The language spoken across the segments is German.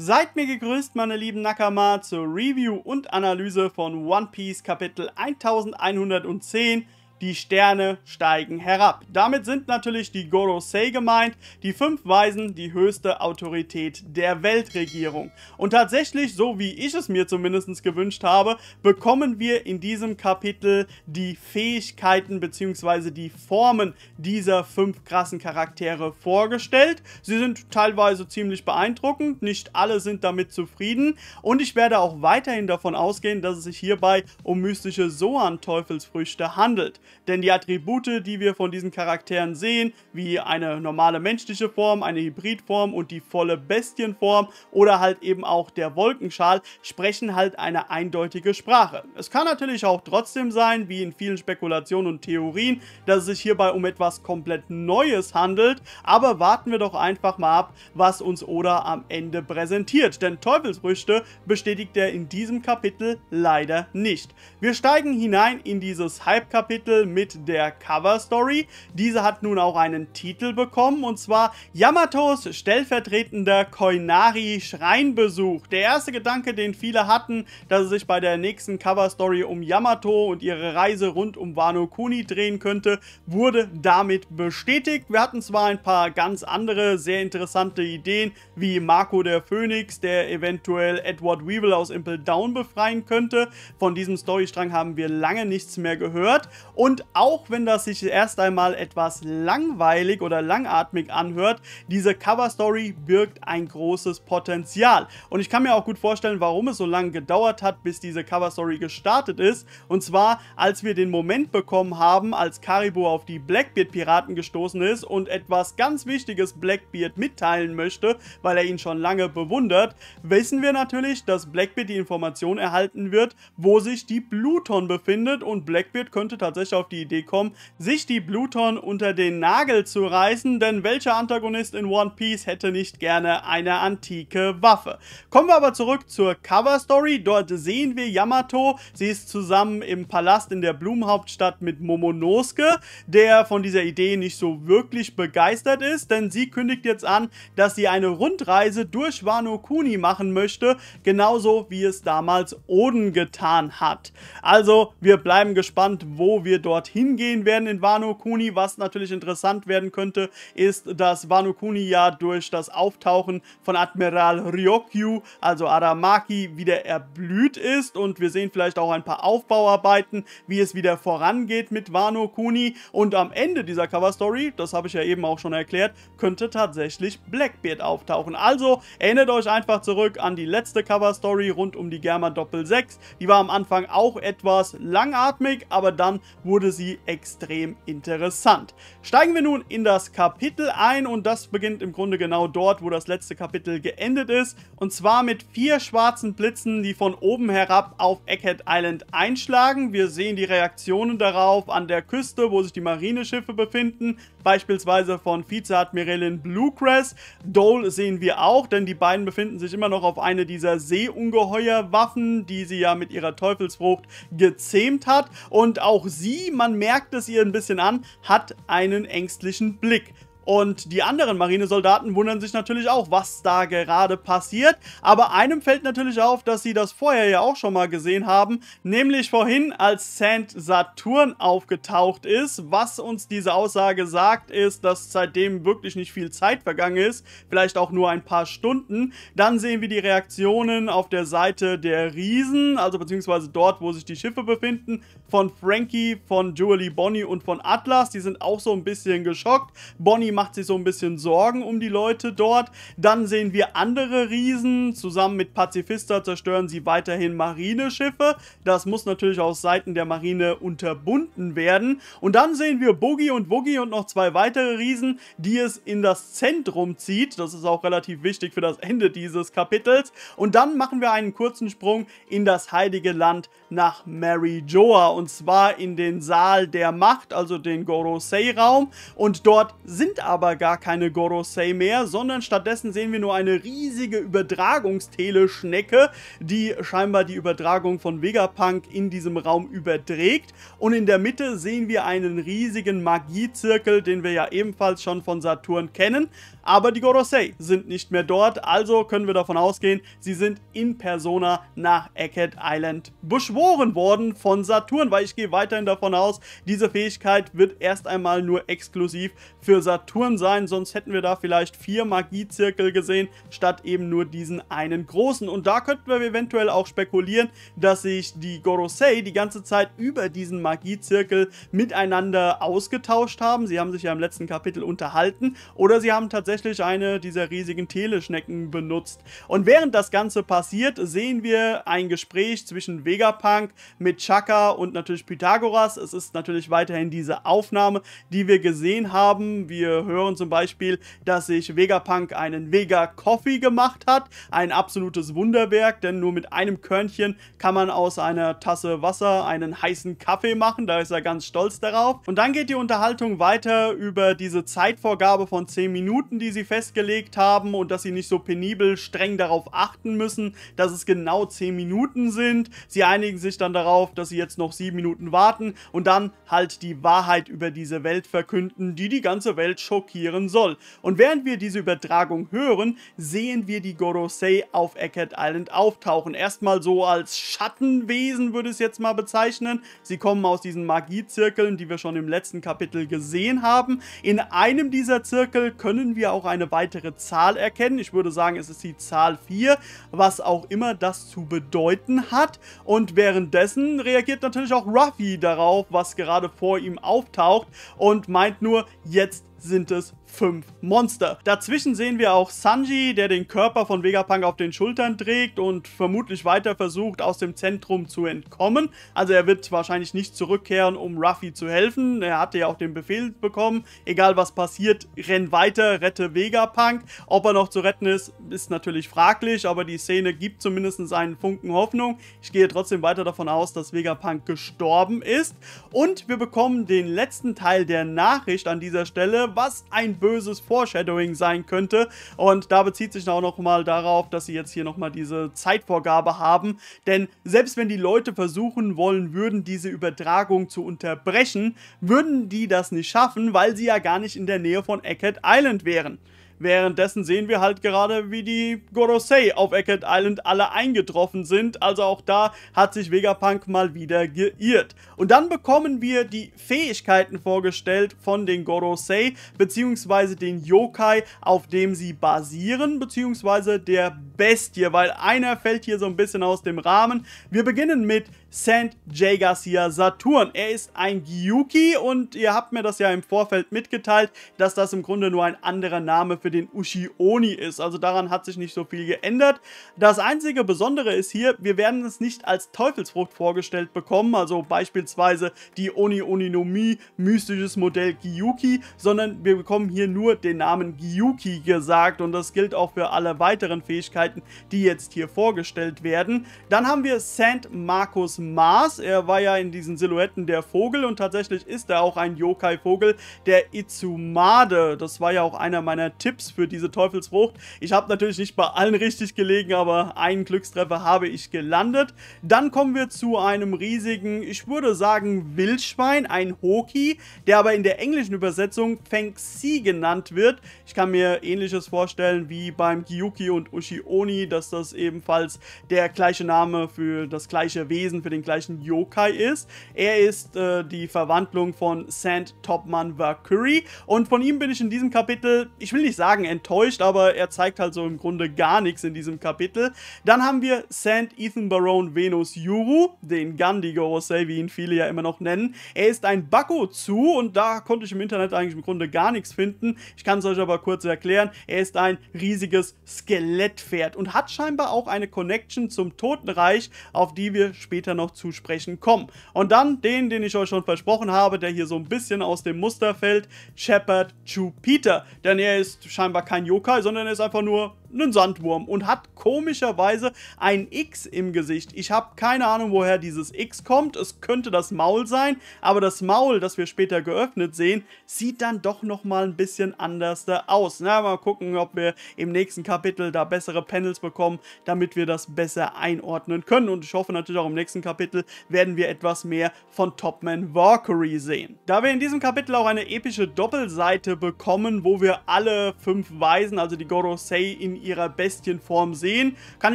Seid mir gegrüßt, meine lieben Nakama, zur Review und Analyse von One Piece Kapitel 1110 die Sterne steigen herab. Damit sind natürlich die Gorosei gemeint, die fünf Weisen, die höchste Autorität der Weltregierung. Und tatsächlich, so wie ich es mir zumindest gewünscht habe, bekommen wir in diesem Kapitel die Fähigkeiten bzw. die Formen dieser fünf krassen Charaktere vorgestellt. Sie sind teilweise ziemlich beeindruckend, nicht alle sind damit zufrieden und ich werde auch weiterhin davon ausgehen, dass es sich hierbei um mystische Soan-Teufelsfrüchte handelt denn die Attribute, die wir von diesen Charakteren sehen, wie eine normale menschliche Form, eine Hybridform und die volle Bestienform oder halt eben auch der Wolkenschal, sprechen halt eine eindeutige Sprache. Es kann natürlich auch trotzdem sein, wie in vielen Spekulationen und Theorien, dass es sich hierbei um etwas komplett Neues handelt, aber warten wir doch einfach mal ab, was uns Oda am Ende präsentiert, denn Teufelsfrüchte bestätigt er in diesem Kapitel leider nicht. Wir steigen hinein in dieses Hype-Kapitel Staffel mit der Cover Story. Diese hat nun auch einen Titel bekommen und zwar Yamatos stellvertretender Koinari Schreinbesuch. Der erste Gedanke, den viele hatten, dass es sich bei der nächsten Cover Story um Yamato und ihre Reise rund um Wano Kuni drehen könnte, wurde damit bestätigt. Wir hatten zwar ein paar ganz andere sehr interessante Ideen, wie Marco der Phönix, der eventuell Edward Weevil aus Impel Down befreien könnte. Von diesem Storystrang haben wir lange nichts mehr gehört. Und und auch wenn das sich erst einmal etwas langweilig oder langatmig anhört, diese Coverstory birgt ein großes Potenzial. Und ich kann mir auch gut vorstellen, warum es so lange gedauert hat, bis diese Coverstory gestartet ist. Und zwar, als wir den Moment bekommen haben, als Karibu auf die Blackbeard-Piraten gestoßen ist und etwas ganz Wichtiges Blackbeard mitteilen möchte, weil er ihn schon lange bewundert, wissen wir natürlich, dass Blackbeard die Information erhalten wird, wo sich die Pluton befindet und Blackbeard könnte tatsächlich auf die Idee kommen, sich die Bluton unter den Nagel zu reißen, denn welcher Antagonist in One Piece hätte nicht gerne eine antike Waffe? Kommen wir aber zurück zur Cover Story. Dort sehen wir Yamato. Sie ist zusammen im Palast in der Blumenhauptstadt mit Momonosuke, der von dieser Idee nicht so wirklich begeistert ist, denn sie kündigt jetzt an, dass sie eine Rundreise durch Wano Kuni machen möchte, genauso wie es damals Oden getan hat. Also, wir bleiben gespannt, wo wir dort hingehen werden in Wano Kuni. Was natürlich interessant werden könnte, ist, dass Wano Kuni ja durch das Auftauchen von Admiral Ryokyu, also Aramaki, wieder erblüht ist. Und wir sehen vielleicht auch ein paar Aufbauarbeiten, wie es wieder vorangeht mit Wano Kuni. Und am Ende dieser Coverstory, das habe ich ja eben auch schon erklärt, könnte tatsächlich Blackbeard auftauchen. Also erinnert euch einfach zurück an die letzte Coverstory rund um die Germa Doppel 6. Die war am Anfang auch etwas langatmig, aber dann wurde wurde sie extrem interessant. Steigen wir nun in das Kapitel ein und das beginnt im Grunde genau dort, wo das letzte Kapitel geendet ist. Und zwar mit vier schwarzen Blitzen, die von oben herab auf Egghead Island einschlagen. Wir sehen die Reaktionen darauf an der Küste, wo sich die Marineschiffe befinden, beispielsweise von Vizeadmiralin Bluecrest. Dole sehen wir auch, denn die beiden befinden sich immer noch auf eine dieser Seeungeheuerwaffen, die sie ja mit ihrer Teufelsfrucht gezähmt hat. Und auch sie man merkt es ihr ein bisschen an, hat einen ängstlichen Blick. Und die anderen Marinesoldaten wundern sich natürlich auch, was da gerade passiert. Aber einem fällt natürlich auf, dass sie das vorher ja auch schon mal gesehen haben. Nämlich vorhin, als Saint Saturn aufgetaucht ist. Was uns diese Aussage sagt, ist, dass seitdem wirklich nicht viel Zeit vergangen ist. Vielleicht auch nur ein paar Stunden. Dann sehen wir die Reaktionen auf der Seite der Riesen. Also beziehungsweise dort, wo sich die Schiffe befinden. Von Frankie, von Julie Bonnie und von Atlas. Die sind auch so ein bisschen geschockt. Bonnie macht sich so ein bisschen Sorgen um die Leute dort. Dann sehen wir andere Riesen. Zusammen mit Pazifista zerstören sie weiterhin Marineschiffe. Das muss natürlich aus Seiten der Marine unterbunden werden. Und dann sehen wir Boogie und Woogie und noch zwei weitere Riesen, die es in das Zentrum zieht. Das ist auch relativ wichtig für das Ende dieses Kapitels. Und dann machen wir einen kurzen Sprung in das heilige Land nach Mary Joa. Und zwar in den Saal der Macht, also den Gorosei-Raum. Und dort sind aber gar keine Gorosei mehr, sondern stattdessen sehen wir nur eine riesige Übertragungsteleschnecke, die scheinbar die Übertragung von Vegapunk in diesem Raum überträgt. Und in der Mitte sehen wir einen riesigen Magiezirkel, den wir ja ebenfalls schon von Saturn kennen. Aber die Gorosei sind nicht mehr dort, also können wir davon ausgehen, sie sind in Persona nach Eckett Island beschworen worden von Saturn, weil ich gehe weiterhin davon aus, diese Fähigkeit wird erst einmal nur exklusiv für Saturn Miniaturen sein, sonst hätten wir da vielleicht vier Magiezirkel gesehen, statt eben nur diesen einen großen. Und da könnten wir eventuell auch spekulieren, dass sich die Gorosei die ganze Zeit über diesen Magiezirkel miteinander ausgetauscht haben. Sie haben sich ja im letzten Kapitel unterhalten oder sie haben tatsächlich eine dieser riesigen Teleschnecken benutzt. Und während das Ganze passiert, sehen wir ein Gespräch zwischen Vegapunk mit Chaka und natürlich Pythagoras. Es ist natürlich weiterhin diese Aufnahme, die wir gesehen haben. Wir hören zum Beispiel, dass sich Vegapunk einen Vega-Coffee gemacht hat. Ein absolutes Wunderwerk, denn nur mit einem Körnchen kann man aus einer Tasse Wasser einen heißen Kaffee machen. Da ist er ganz stolz darauf. Und dann geht die Unterhaltung weiter über diese Zeitvorgabe von 10 Minuten, die sie festgelegt haben und dass sie nicht so penibel streng darauf achten müssen, dass es genau 10 Minuten sind. Sie einigen sich dann darauf, dass sie jetzt noch 7 Minuten warten und dann halt die Wahrheit über diese Welt verkünden, die die ganze Welt schockieren soll. Und während wir diese Übertragung hören, sehen wir die Gorosei auf Eckert Island auftauchen. Erstmal so als Schattenwesen würde ich es jetzt mal bezeichnen. Sie kommen aus diesen Magiezirkeln, die wir schon im letzten Kapitel gesehen haben. In einem dieser Zirkel können wir auch eine weitere Zahl erkennen. Ich würde sagen, es ist die Zahl 4, was auch immer das zu bedeuten hat. Und währenddessen reagiert natürlich auch Ruffy darauf, was gerade vor ihm auftaucht und meint nur, jetzt sind es 5 Monster. Dazwischen sehen wir auch Sanji, der den Körper von Vegapunk auf den Schultern trägt und vermutlich weiter versucht, aus dem Zentrum zu entkommen. Also er wird wahrscheinlich nicht zurückkehren, um Ruffy zu helfen. Er hatte ja auch den Befehl bekommen, egal was passiert, renn weiter, rette Vegapunk. Ob er noch zu retten ist, ist natürlich fraglich, aber die Szene gibt zumindest einen Funken Hoffnung. Ich gehe trotzdem weiter davon aus, dass Vegapunk gestorben ist. Und wir bekommen den letzten Teil der Nachricht an dieser Stelle, was ein böses Foreshadowing sein könnte. Und da bezieht sich auch nochmal darauf, dass sie jetzt hier nochmal diese Zeitvorgabe haben. Denn selbst wenn die Leute versuchen wollen würden, diese Übertragung zu unterbrechen, würden die das nicht schaffen, weil sie ja gar nicht in der Nähe von Eckhead Island wären. Währenddessen sehen wir halt gerade, wie die Gorosei auf Eckert Island alle eingetroffen sind. Also auch da hat sich Vegapunk mal wieder geirrt. Und dann bekommen wir die Fähigkeiten vorgestellt von den Gorosei, beziehungsweise den Yokai, auf dem sie basieren, beziehungsweise der Bestie, weil einer fällt hier so ein bisschen aus dem Rahmen. Wir beginnen mit Saint J. Garcia Saturn. Er ist ein Gyuki und ihr habt mir das ja im Vorfeld mitgeteilt, dass das im Grunde nur ein anderer Name für den Ushioni ist. Also daran hat sich nicht so viel geändert. Das einzige Besondere ist hier, wir werden es nicht als Teufelsfrucht vorgestellt bekommen, also beispielsweise die oni Oninomi mystisches Modell Gyuki, sondern wir bekommen hier nur den Namen Gyuki gesagt und das gilt auch für alle weiteren Fähigkeiten, die jetzt hier vorgestellt werden. Dann haben wir Saint Marcus Mars. Er war ja in diesen Silhouetten der Vogel und tatsächlich ist er auch ein Yokai-Vogel, der Itsumade. Das war ja auch einer meiner Tipps für diese Teufelsfrucht. Ich habe natürlich nicht bei allen richtig gelegen, aber einen Glückstreffer habe ich gelandet. Dann kommen wir zu einem riesigen, ich würde sagen Wildschwein, ein Hoki, der aber in der englischen Übersetzung Feng Fengxi genannt wird. Ich kann mir ähnliches vorstellen wie beim Gyuki und Ushioni, dass das ebenfalls der gleiche Name für das gleiche Wesen, für für den gleichen Yokai ist. Er ist äh, die Verwandlung von Sand Topman Valkyrie und von ihm bin ich in diesem Kapitel, ich will nicht sagen enttäuscht, aber er zeigt halt so im Grunde gar nichts in diesem Kapitel. Dann haben wir Sand Ethan Barone Venus Yuru, den Gandhi Gorosei, wie ihn viele ja immer noch nennen. Er ist ein Bakuzu und da konnte ich im Internet eigentlich im Grunde gar nichts finden. Ich kann es euch aber kurz erklären. Er ist ein riesiges Skelettpferd und hat scheinbar auch eine Connection zum Totenreich, auf die wir später noch zu sprechen kommen. Und dann den, den ich euch schon versprochen habe, der hier so ein bisschen aus dem Muster fällt, Shepard Jupiter. Denn er ist scheinbar kein Yokai, sondern er ist einfach nur einen Sandwurm und hat komischerweise ein X im Gesicht. Ich habe keine Ahnung, woher dieses X kommt. Es könnte das Maul sein, aber das Maul, das wir später geöffnet sehen, sieht dann doch nochmal ein bisschen anders aus. Na, mal gucken, ob wir im nächsten Kapitel da bessere Panels bekommen, damit wir das besser einordnen können. Und ich hoffe natürlich auch im nächsten Kapitel werden wir etwas mehr von Topman Valkyrie sehen. Da wir in diesem Kapitel auch eine epische Doppelseite bekommen, wo wir alle fünf Weisen, also die Gorosei in in ihrer Bestienform sehen. Kann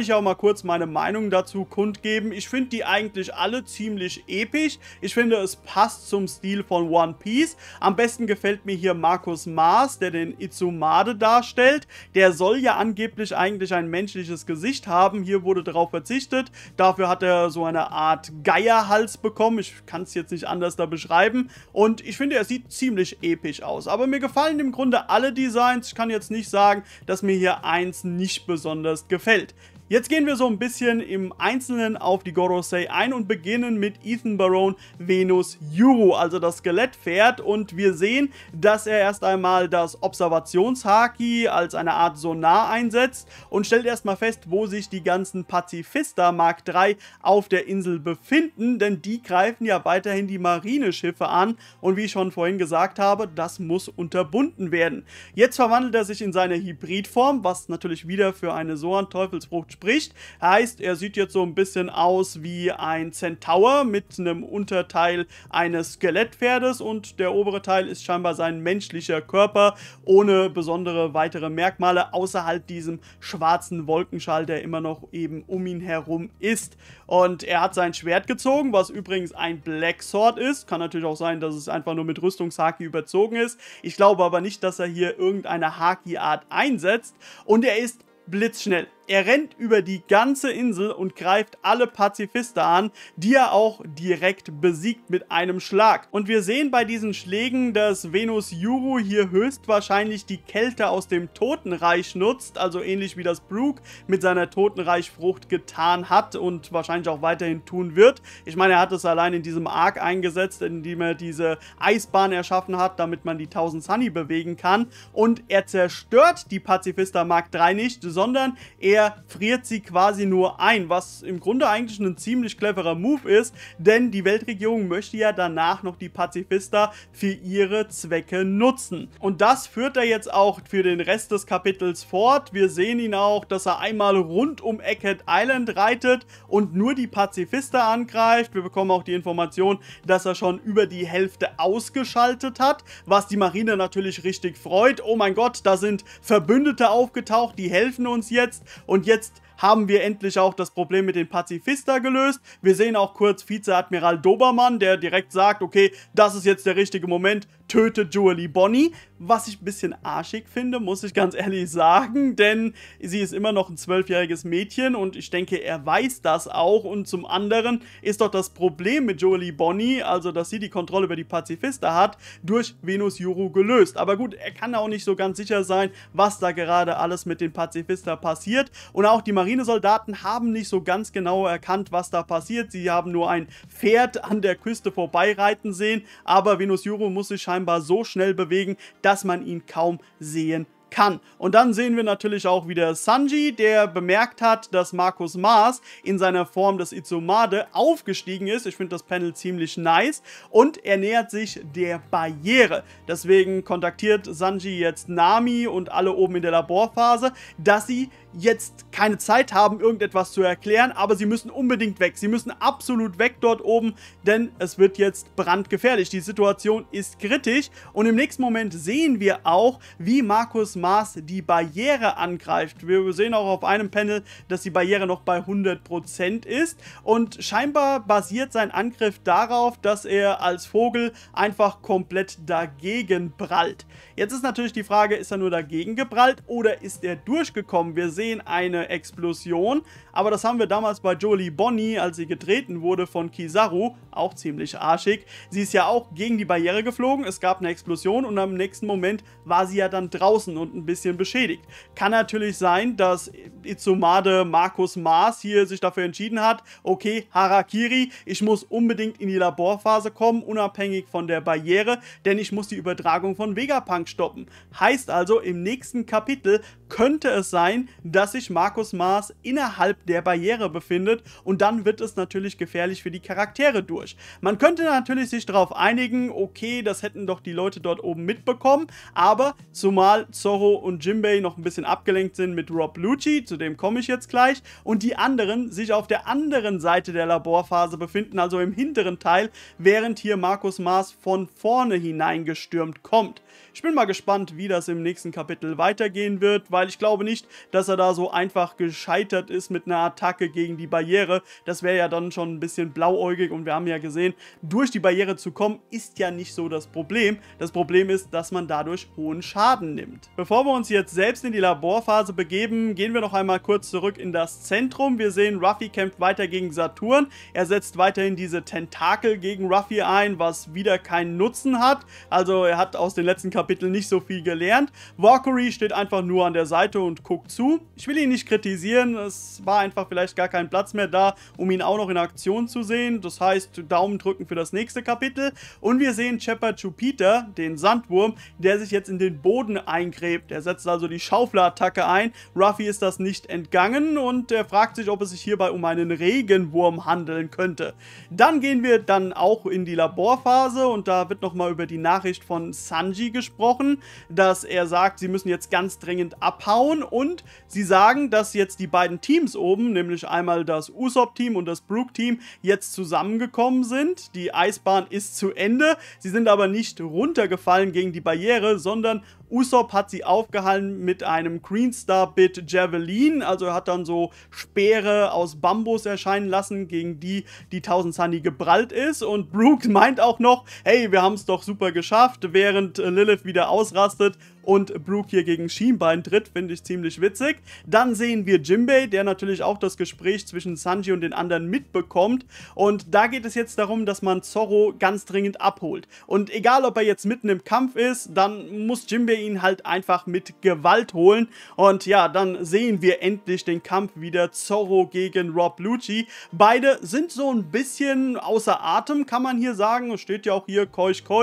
ich auch mal kurz meine Meinung dazu kundgeben. Ich finde die eigentlich alle ziemlich episch. Ich finde, es passt zum Stil von One Piece. Am besten gefällt mir hier Markus Maas, der den Itsumade darstellt. Der soll ja angeblich eigentlich ein menschliches Gesicht haben. Hier wurde darauf verzichtet. Dafür hat er so eine Art Geierhals bekommen. Ich kann es jetzt nicht anders da beschreiben. Und ich finde, er sieht ziemlich episch aus. Aber mir gefallen im Grunde alle Designs. Ich kann jetzt nicht sagen, dass mir hier ein Ganzen nicht besonders gefällt. Jetzt gehen wir so ein bisschen im Einzelnen auf die Gorosei ein und beginnen mit Ethan Barone Venus Euro, also das Skelettpferd. Und wir sehen, dass er erst einmal das Observationshaki als eine Art Sonar einsetzt und stellt erstmal fest, wo sich die ganzen Pazifista Mark III auf der Insel befinden, denn die greifen ja weiterhin die Marineschiffe an. Und wie ich schon vorhin gesagt habe, das muss unterbunden werden. Jetzt verwandelt er sich in seine Hybridform, was natürlich wieder für eine Soan-Teufelsfrucht entspricht. Heißt, er sieht jetzt so ein bisschen aus wie ein Centaur mit einem Unterteil eines Skelettpferdes und der obere Teil ist scheinbar sein menschlicher Körper ohne besondere weitere Merkmale außerhalb diesem schwarzen Wolkenschall, der immer noch eben um ihn herum ist. Und er hat sein Schwert gezogen, was übrigens ein Black Sword ist. Kann natürlich auch sein, dass es einfach nur mit Rüstungshaki überzogen ist. Ich glaube aber nicht, dass er hier irgendeine Haki-Art einsetzt. Und er ist blitzschnell. Er rennt über die ganze Insel und greift alle Pazifisten an, die er auch direkt besiegt mit einem Schlag. Und wir sehen bei diesen Schlägen, dass Venus Juru hier höchstwahrscheinlich die Kälte aus dem Totenreich nutzt, also ähnlich wie das Brook mit seiner Totenreichfrucht getan hat und wahrscheinlich auch weiterhin tun wird. Ich meine, er hat es allein in diesem Arc eingesetzt, indem er diese Eisbahn erschaffen hat, damit man die 1000 Sunny bewegen kann. Und er zerstört die Pazifista Mark III nicht, sondern er er friert sie quasi nur ein, was im Grunde eigentlich ein ziemlich cleverer Move ist, denn die Weltregierung möchte ja danach noch die Pazifista für ihre Zwecke nutzen. Und das führt er jetzt auch für den Rest des Kapitels fort. Wir sehen ihn auch, dass er einmal rund um Eckhead Island reitet und nur die Pazifista angreift. Wir bekommen auch die Information, dass er schon über die Hälfte ausgeschaltet hat, was die Marine natürlich richtig freut. Oh mein Gott, da sind Verbündete aufgetaucht, die helfen uns jetzt und jetzt haben wir endlich auch das Problem mit den Pazifista gelöst. Wir sehen auch kurz Vizeadmiral Dobermann, der direkt sagt, okay, das ist jetzt der richtige Moment, tötet Julie Bonnie. Was ich ein bisschen arschig finde, muss ich ganz ehrlich sagen, denn sie ist immer noch ein zwölfjähriges Mädchen und ich denke, er weiß das auch. Und zum anderen ist doch das Problem mit Julie Bonnie, also dass sie die Kontrolle über die Pazifista hat, durch Venus Juru gelöst. Aber gut, er kann auch nicht so ganz sicher sein, was da gerade alles mit den Pazifista passiert. Und auch die Mar Marinesoldaten haben nicht so ganz genau erkannt, was da passiert. Sie haben nur ein Pferd an der Küste vorbeireiten sehen, aber Venus Juro muss sich scheinbar so schnell bewegen, dass man ihn kaum sehen kann. Und dann sehen wir natürlich auch wieder Sanji, der bemerkt hat, dass Markus Mars in seiner Form des Izumade aufgestiegen ist. Ich finde das Panel ziemlich nice. Und er nähert sich der Barriere. Deswegen kontaktiert Sanji jetzt Nami und alle oben in der Laborphase, dass sie jetzt keine Zeit haben, irgendetwas zu erklären, aber sie müssen unbedingt weg. Sie müssen absolut weg dort oben, denn es wird jetzt brandgefährlich. Die Situation ist kritisch und im nächsten Moment sehen wir auch, wie Markus Maas die Barriere angreift. Wir sehen auch auf einem Panel, dass die Barriere noch bei 100% ist und scheinbar basiert sein Angriff darauf, dass er als Vogel einfach komplett dagegen prallt. Jetzt ist natürlich die Frage, ist er nur dagegen geprallt oder ist er durchgekommen? Wir sehen sehen eine Explosion, aber das haben wir damals bei Jolie Bonnie, als sie getreten wurde von Kizaru, auch ziemlich arschig. Sie ist ja auch gegen die Barriere geflogen, es gab eine Explosion und am nächsten Moment war sie ja dann draußen und ein bisschen beschädigt. Kann natürlich sein, dass Itzumade Markus Maas hier sich dafür entschieden hat, okay, Harakiri, ich muss unbedingt in die Laborphase kommen, unabhängig von der Barriere, denn ich muss die Übertragung von Vegapunk stoppen. Heißt also, im nächsten Kapitel könnte es sein, dass sich Markus Mars innerhalb der Barriere befindet und dann wird es natürlich gefährlich für die Charaktere durch. Man könnte natürlich sich darauf einigen, okay, das hätten doch die Leute dort oben mitbekommen, aber zumal Zorro und Jimbei noch ein bisschen abgelenkt sind mit Rob Lucci, zu dem komme ich jetzt gleich, und die anderen sich auf der anderen Seite der Laborphase befinden, also im hinteren Teil, während hier Markus Mars von vorne hineingestürmt kommt. Ich bin mal gespannt, wie das im nächsten Kapitel weitergehen wird, weil ich glaube nicht, dass er da so einfach gescheitert ist mit einer Attacke gegen die Barriere. Das wäre ja dann schon ein bisschen blauäugig und wir haben ja gesehen, durch die Barriere zu kommen ist ja nicht so das Problem. Das Problem ist, dass man dadurch hohen Schaden nimmt. Bevor wir uns jetzt selbst in die Laborphase begeben, gehen wir noch einmal kurz zurück in das Zentrum. Wir sehen, Ruffy kämpft weiter gegen Saturn. Er setzt weiterhin diese Tentakel gegen Ruffy ein, was wieder keinen Nutzen hat. Also er hat aus den letzten Kapiteln Kapitel nicht so viel gelernt. Valkyrie steht einfach nur an der Seite und guckt zu. Ich will ihn nicht kritisieren, es war einfach vielleicht gar kein Platz mehr da, um ihn auch noch in Aktion zu sehen. Das heißt, Daumen drücken für das nächste Kapitel. Und wir sehen Shepard Jupiter, den Sandwurm, der sich jetzt in den Boden eingräbt. Er setzt also die Schaufelattacke ein. Ruffy ist das nicht entgangen und er fragt sich, ob es sich hierbei um einen Regenwurm handeln könnte. Dann gehen wir dann auch in die Laborphase und da wird nochmal über die Nachricht von Sanji gesprochen gesprochen, dass er sagt, sie müssen jetzt ganz dringend abhauen und sie sagen, dass jetzt die beiden Teams oben, nämlich einmal das Usopp-Team und das Brook-Team, jetzt zusammengekommen sind. Die Eisbahn ist zu Ende. Sie sind aber nicht runtergefallen gegen die Barriere, sondern Usopp hat sie aufgehalten mit einem Green Star bit Javelin. Also er hat dann so Speere aus Bambus erscheinen lassen, gegen die die 1000 Sunny geprallt ist. Und Brooke meint auch noch, hey, wir haben es doch super geschafft, während äh, Lilith wieder ausrastet und Brooke hier gegen Schienbein tritt, finde ich ziemlich witzig. Dann sehen wir Jimbei, der natürlich auch das Gespräch zwischen Sanji und den anderen mitbekommt. Und da geht es jetzt darum, dass man Zorro ganz dringend abholt. Und egal, ob er jetzt mitten im Kampf ist, dann muss Jimbei ihn halt einfach mit Gewalt holen. Und ja, dann sehen wir endlich den Kampf wieder Zorro gegen Rob Lucci. Beide sind so ein bisschen außer Atem, kann man hier sagen. Steht ja auch hier keuch keuch.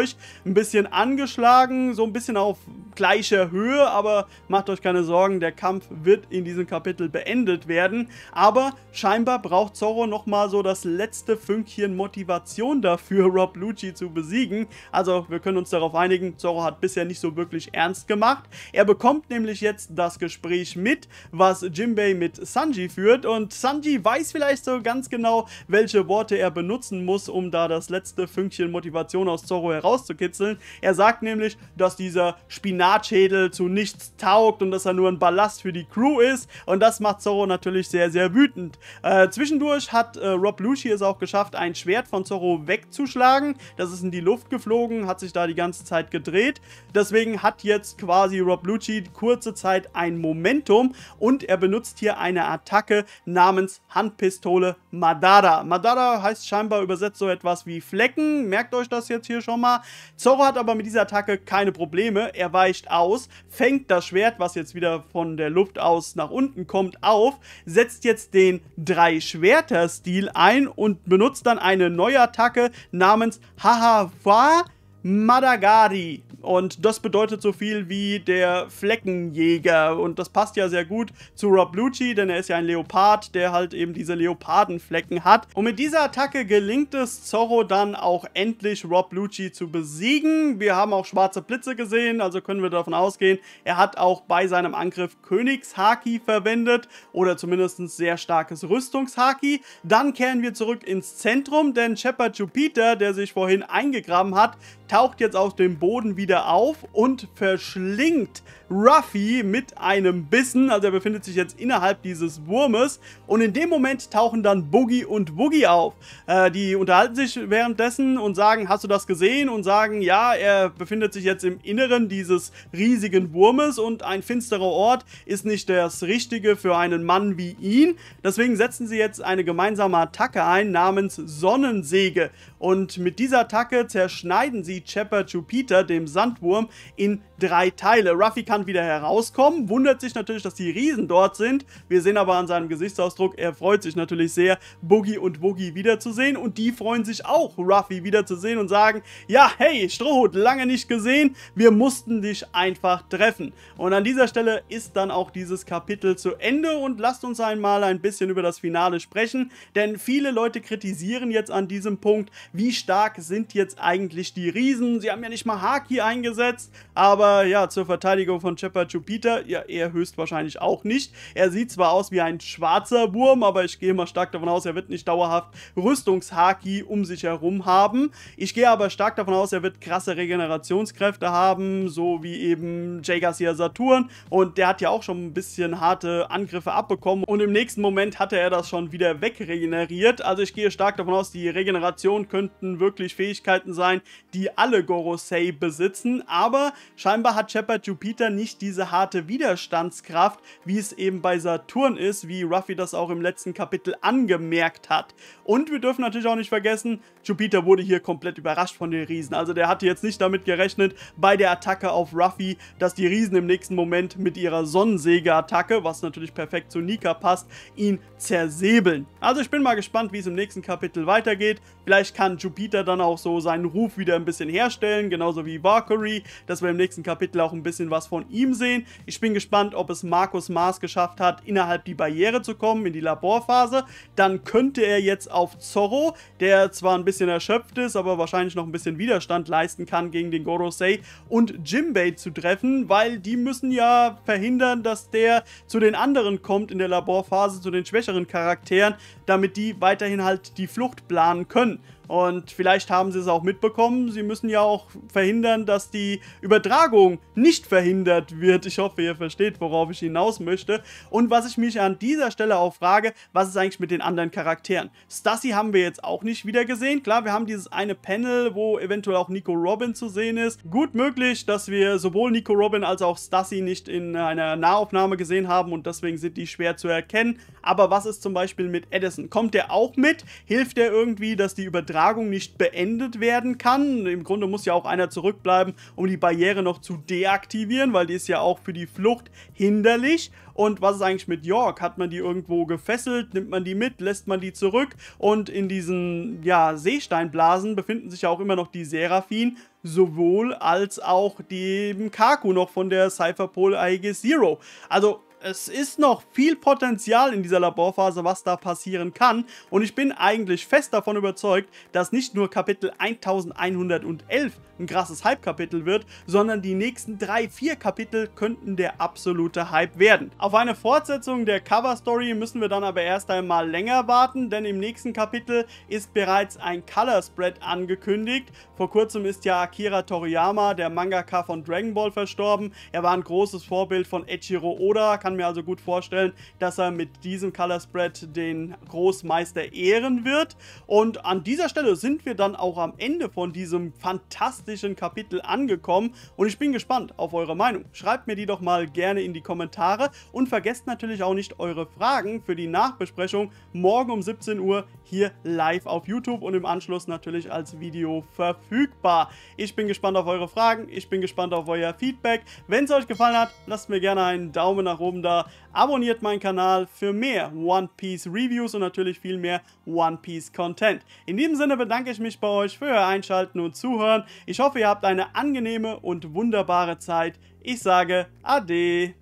Ein bisschen angeschlagen, so ein bisschen auf gleicher Höhe, aber macht euch keine Sorgen, der Kampf wird in diesem Kapitel beendet werden. Aber scheinbar braucht Zorro nochmal so das letzte Fünkchen Motivation dafür, Rob Lucci zu besiegen. Also wir können uns darauf einigen, Zorro hat bisher nicht so wirklich ernst gemacht. Er bekommt nämlich jetzt das Gespräch mit, was Jinbei mit Sanji führt und Sanji weiß vielleicht so ganz genau, welche Worte er benutzen muss, um da das letzte Fünkchen Motivation aus Zorro herauszukitzeln. Er sagt nämlich, dass dieser Spinat Spinatschädel zu nichts taugt und dass er nur ein Ballast für die Crew ist. Und das macht Zorro natürlich sehr, sehr wütend. Äh, zwischendurch hat äh, Rob Lucci es auch geschafft, ein Schwert von Zorro wegzuschlagen. Das ist in die Luft geflogen, hat sich da die ganze Zeit gedreht. Deswegen hat jetzt quasi Rob Lucci kurze Zeit ein Momentum und er benutzt hier eine Attacke namens Handpistole Madara. Madara heißt scheinbar übersetzt so etwas wie Flecken. Merkt euch das jetzt hier schon mal. Zorro hat aber mit dieser Attacke keine Probleme. Er weiß, weicht aus, fängt das Schwert, was jetzt wieder von der Luft aus nach unten kommt, auf, setzt jetzt den Drei-Schwerter-Stil ein und benutzt dann eine neue Attacke namens Hahawa Madagari und das bedeutet so viel wie der Fleckenjäger. Und das passt ja sehr gut zu Rob Lucci, denn er ist ja ein Leopard, der halt eben diese Leopardenflecken hat. Und mit dieser Attacke gelingt es Zorro dann auch endlich Rob Lucci zu besiegen. Wir haben auch schwarze Blitze gesehen, also können wir davon ausgehen, er hat auch bei seinem Angriff Königshaki verwendet oder zumindest sehr starkes Rüstungshaki. Dann kehren wir zurück ins Zentrum, denn Shepard Jupiter, der sich vorhin eingegraben hat, taucht jetzt auf dem Boden wieder wieder auf und verschlingt Ruffy mit einem Bissen. Also er befindet sich jetzt innerhalb dieses Wurmes. Und in dem Moment tauchen dann Boogie und Woogie auf. Äh, die unterhalten sich währenddessen und sagen, hast du das gesehen? Und sagen, ja, er befindet sich jetzt im Inneren dieses riesigen Wurmes und ein finsterer Ort ist nicht das Richtige für einen Mann wie ihn. Deswegen setzen sie jetzt eine gemeinsame Attacke ein namens Sonnensäge. Und mit dieser Attacke zerschneiden sie Chepper Jupiter, dem Sandwurm, in drei Teile. Ruffy kann wieder herauskommen, wundert sich natürlich, dass die Riesen dort sind. Wir sehen aber an seinem Gesichtsausdruck, er freut sich natürlich sehr, Boogie und Woogie wiederzusehen. Und die freuen sich auch, Ruffy wiederzusehen und sagen, ja, hey, Strohhut, lange nicht gesehen, wir mussten dich einfach treffen. Und an dieser Stelle ist dann auch dieses Kapitel zu Ende und lasst uns einmal ein bisschen über das Finale sprechen, denn viele Leute kritisieren jetzt an diesem Punkt, wie stark sind jetzt eigentlich die Riesen? Sie haben ja nicht mal Haki eingesetzt, aber ja, zur Verteidigung von Shepard Jupiter, ja, er höchstwahrscheinlich auch nicht. Er sieht zwar aus wie ein schwarzer Wurm, aber ich gehe mal stark davon aus, er wird nicht dauerhaft Rüstungshaki um sich herum haben. Ich gehe aber stark davon aus, er wird krasse Regenerationskräfte haben, so wie eben J. Garcia Saturn und der hat ja auch schon ein bisschen harte Angriffe abbekommen und im nächsten Moment hatte er das schon wieder wegregeneriert. Also ich gehe stark davon aus, die Regeneration könnte könnten wirklich Fähigkeiten sein, die alle Gorosei besitzen, aber scheinbar hat Shepard Jupiter nicht diese harte Widerstandskraft, wie es eben bei Saturn ist, wie Ruffy das auch im letzten Kapitel angemerkt hat. Und wir dürfen natürlich auch nicht vergessen, Jupiter wurde hier komplett überrascht von den Riesen. Also der hatte jetzt nicht damit gerechnet, bei der Attacke auf Ruffy, dass die Riesen im nächsten Moment mit ihrer Sonnensäge-Attacke, was natürlich perfekt zu Nika passt, ihn zersäbeln. Also ich bin mal gespannt, wie es im nächsten Kapitel weitergeht. Vielleicht kann kann Jupiter dann auch so seinen Ruf wieder ein bisschen herstellen, genauso wie Valkyrie, dass wir im nächsten Kapitel auch ein bisschen was von ihm sehen. Ich bin gespannt, ob es Markus Mars geschafft hat, innerhalb die Barriere zu kommen, in die Laborphase. Dann könnte er jetzt auf Zorro, der zwar ein bisschen erschöpft ist, aber wahrscheinlich noch ein bisschen Widerstand leisten kann gegen den Gorosei und Jimbei zu treffen, weil die müssen ja verhindern, dass der zu den anderen kommt in der Laborphase, zu den schwächeren Charakteren, damit die weiterhin halt die Flucht planen können. Und vielleicht haben sie es auch mitbekommen. Sie müssen ja auch verhindern, dass die Übertragung nicht verhindert wird. Ich hoffe, ihr versteht, worauf ich hinaus möchte. Und was ich mich an dieser Stelle auch frage, was ist eigentlich mit den anderen Charakteren? Stassi haben wir jetzt auch nicht wieder gesehen. Klar, wir haben dieses eine Panel, wo eventuell auch Nico Robin zu sehen ist. Gut möglich, dass wir sowohl Nico Robin als auch Stassi nicht in einer Nahaufnahme gesehen haben und deswegen sind die schwer zu erkennen. Aber was ist zum Beispiel mit Edison? Kommt der auch mit? Hilft der irgendwie, dass die Übertragung Übertragung nicht beendet werden kann. Im Grunde muss ja auch einer zurückbleiben, um die Barriere noch zu deaktivieren, weil die ist ja auch für die Flucht hinderlich. Und was ist eigentlich mit York? Hat man die irgendwo gefesselt? Nimmt man die mit? Lässt man die zurück? Und in diesen ja, Seesteinblasen befinden sich ja auch immer noch die Seraphin, sowohl als auch die Kaku noch von der Cypherpol Aegis Zero. Also es ist noch viel Potenzial in dieser Laborphase, was da passieren kann. Und ich bin eigentlich fest davon überzeugt, dass nicht nur Kapitel 1111 ein krasses Hype-Kapitel wird, sondern die nächsten drei, vier Kapitel könnten der absolute Hype werden. Auf eine Fortsetzung der Cover-Story müssen wir dann aber erst einmal länger warten, denn im nächsten Kapitel ist bereits ein Color-Spread angekündigt. Vor kurzem ist ja Akira Toriyama, der Mangaka von Dragon Ball, verstorben. Er war ein großes Vorbild von Echiro Oda, kann kann mir also gut vorstellen, dass er mit diesem Color Spread den Großmeister ehren wird. Und an dieser Stelle sind wir dann auch am Ende von diesem fantastischen Kapitel angekommen. Und ich bin gespannt auf eure Meinung. Schreibt mir die doch mal gerne in die Kommentare und vergesst natürlich auch nicht eure Fragen für die Nachbesprechung morgen um 17 Uhr hier live auf YouTube und im Anschluss natürlich als Video verfügbar. Ich bin gespannt auf eure Fragen, ich bin gespannt auf euer Feedback. Wenn es euch gefallen hat, lasst mir gerne einen Daumen nach oben da. Abonniert meinen Kanal für mehr One Piece Reviews und natürlich viel mehr One Piece Content. In diesem Sinne bedanke ich mich bei euch für euer Einschalten und Zuhören. Ich hoffe, ihr habt eine angenehme und wunderbare Zeit. Ich sage Ade.